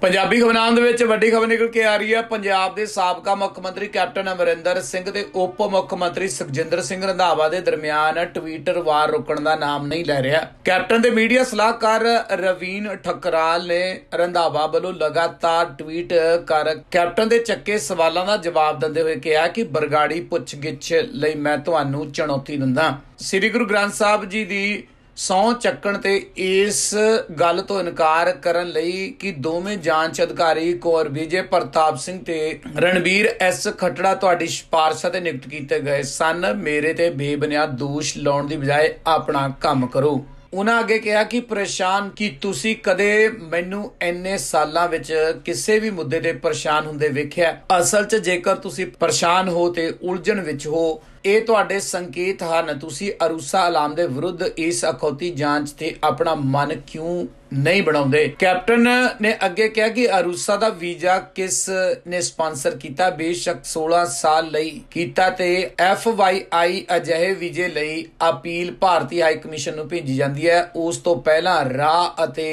ਪੰਜਾਬੀ ਖਬਰਾਂ ਦੇ ਵਿੱਚ ਵੱਡੀ ਖਬਰ ਨਿਕਲ ਕੇ ਆ ਰਹੀ ਹੈ ਪੰਜਾਬ ਦੇ ਸਾਬਕਾ ਮੁੱਖ ਮੰਤਰੀ ਕੈਪਟਨ ਅਮਰਿੰਦਰ ਸਿੰਘ ਤੇ ਉਪ ਮੁੱਖ ਮੰਤਰੀ ਸੁਖਜਿੰਦਰ ਸਿੰਘ ਰੰਧਾਵਾ ਦੇ ਦਰਮਿਆਨ ਟਵਿੱਟਰ ਵਾਰ ਰੁਕਣ ਦਾ ਨਾਮ ਨਹੀਂ ਲੈ ਰਿਹਾ ਕੈਪਟਨ ਦੇ ਮੀਡੀਆ ਸਲਾਹਕਾਰ ਰਵੀਨ ਠਕਰਾਲ ਨੇ ਰੰਧਾਵਾ ਵੱਲੋਂ ਲਗਾਤਾਰ ਟਵੀਟ ਕਰ ਕੈਪਟਨ ਦੇ ਚੱਕੇ ਸਵਾਲਾਂ ਦਾ ਜਵਾਬ ਦਿੰਦੇ ਹੋਏ ਕਿਹਾ ਕਿ ਬਰਗਾੜੀ ਪੁੱਛਗਿੱਛ ਲਈ ਮੈਂ ਤੁਹਾਨੂੰ ਚੁਣੌਤੀ ਦਿੰਦਾ ਸ੍ਰੀ ਗੁਰੂ ਗ੍ਰੰਥ ਸਾਹਿਬ ਜੀ ਦੀ ਸੌ ਚੱਕਣ ਤੇ ਇਸ ਗੱਲ ਤੋਂ ਇਨਕਾਰ ਕਰਨ ਲਈ ਕਿ ਦੋਵੇਂ ਜਾਂਚ ਅਧਿਕਾਰੀ ਕੋਰ ਵਿਜੇ ਪ੍ਰਤਾਪ ਸਿੰਘ ਤੇ ਰਣਵੀਰ ਐਸ ਖਟੜਾ ਤੁਹਾਡੀ ਸਿਫਾਰਸ਼ ਤੇ ਨਿਯੁਕਤ ਕੀਤੇ ਗਏ ਸਨ ਮੇਰੇ ਤੇ ਬੇਬੁਨਿਆਦ ਦੋਸ਼ ਲਾਉਣ ਦੀ ਬਜਾਏ ਆਪਣਾ ਕੰਮ ਕਰੋ ਉਹਨਾਂ ਅੱਗੇ ਕਿਹਾ ਕਿ ਪਰੇਸ਼ਾਨ ਕਿ ਤੁਸੀਂ ਕਦੇ ਮੈਨੂੰ ਐਨੇ ਸਾਲਾਂ ਵਿੱਚ ਕਿਸੇ ਵੀ ਮੁੱਦੇ ਤੇ ਪਰੇਸ਼ਾਨ ਹੁੰਦੇ ਵੇਖਿਆ ਅਸਲ 'ਚ ਜੇਕਰ ਤੁਸੀਂ ਪਰੇਸ਼ਾਨ ਹੋ ਤੇ ਉਲਝਣ ਵਿੱਚ ਹੋ ਇਹ ਤੁਹਾਡੇ ਸੰਕੇਤ ਹਨ ਤੁਸੀਂ ਅਰੂਸਾ ਆਲਾਮ ਦੇ ਵਿਰੁੱਧ ਇਸ ਅਖੌਤੀ ਜਾਂਚ ਤੇ ਆਪਣਾ ਮਨ ਕਿਉਂ ਨਹੀਂ ਬਣਾਉਂਦੇ ਕੈਪਟਨ ਨੇ ਅੱਗੇ ਕਿਹਾ ਕਿ ਅਰੂਸਾ ਦਾ ਵੀਜ਼ਾ ਕਿਸ ਨੇ ਸਪਾਂਸਰ ਕੀਤਾ ਬੇਸ਼ੱਕ 16 ਸਾਲ ਲਈ ਕੀਤਾ ਤੇ ਆਈ ਅਜਿਹੇ ਵੀਜ਼ੇ ਲਈ ਅਪੀਲ ਭਾਰਤੀ ਹਾਈ ਕਮਿਸ਼ਨ ਨੂੰ ਭੇਜੀ ਜਾਂਦੀ ਹੈ ਉਸ ਤੋਂ ਪਹਿਲਾਂ ਰਾ ਅਤੇ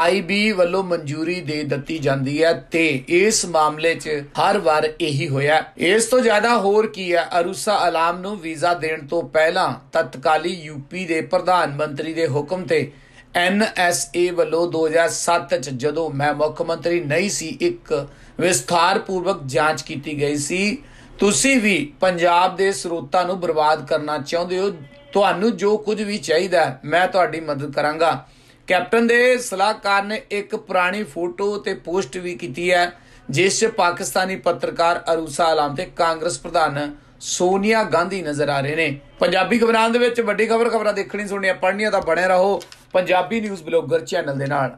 ਆਈਬੀ ਵੱਲੋਂ ਮਨਜ਼ੂਰੀ ਦੇ ਦਿੱਤੀ ਜਾਂਦੀ ਹੈ ਤੇ ਇਸ ਮਾਮਲੇ 'ਚ ਹਰ ਵਾਰ ਇਹੀ ਹੋਇਆ ਇਸ ਤੋਂ ਜ਼ਿਆਦਾ ਹੋਰ ਕੀ ਹੈ ਅਰੂਸਾ ਅਲਾਮ ਸ਼ਾਮ ਨੂੰ ਵੀਜ਼ਾ ਦੇਣ ਤੋਂ ਪਹਿਲਾਂ ਤਤਕਾਲੀ ਯੂਪੀ ਦੇ ਪ੍ਰਧਾਨ ਮੰਤਰੀ ਦੇ ਹੁਕਮ ਤੇ ਐਨਐਸਏ ਵੱਲੋਂ 2007 ਚ ਜਦੋਂ ਮੈਂ ਮੁੱਖ ਮੰਤਰੀ ਨਹੀਂ ਸੀ ਇੱਕ ਵਿਸਥਾਰਪੂਰਵਕ ਜਾਂਚ ਕੀਤੀ ਗਈ ਸੀ ਤੁਸੀਂ ਵੀ ਪੰਜਾਬ ਦੇ ਸਰੋਤਾਂ ਨੂੰ ਬਰਬਾਦ ਕਰਨਾ ਚਾਹੁੰਦੇ ਹੋ ਤੁਹਾਨੂੰ ਜੋ ਕੁਝ ਵੀ ਚਾਹੀਦਾ ਮੈਂ ਤੁਹਾਡੀ ਮਦਦ ਕਰਾਂਗਾ ਕੈਪਟਨ ਦੇ ਸਲਾਹਕਾਰ ਨੇ ਇੱਕ ਪੁਰਾਣੀ ਫੋਟੋ ਤੇ ਪੋਸਟ ਵੀ ਕੀਤੀ ਹੈ ਜਿਸ 'ਚ ਪਾਕਿਸਤਾਨੀ ਪੱਤਰਕਾਰ ਅਰੂਸਾ ਆਲਮ ਤੇ ਕਾਂਗਰਸ ਪ੍ਰਧਾਨ ਸੋਨੀਆ ਗਾਂਧੀ ਨਜ਼ਰ ਆ ਰਹੇ ਨੇ ਪੰਜਾਬੀ ਖਬਰਾਂ ਦੇ ਵਿੱਚ ਵੱਡੀ ਖਬਰ ਖਬਰਾਂ ਦੇਖਣੀ ਸੁਣਨੀ ਪੜ੍ਹਨੀ ਤਾਂ ਬਣੇ ਰਹੋ ਪੰਜਾਬੀ ਨਿਊਜ਼ ਬਲੌਗਰ ਚੈਨਲ ਦੇ ਨਾਲ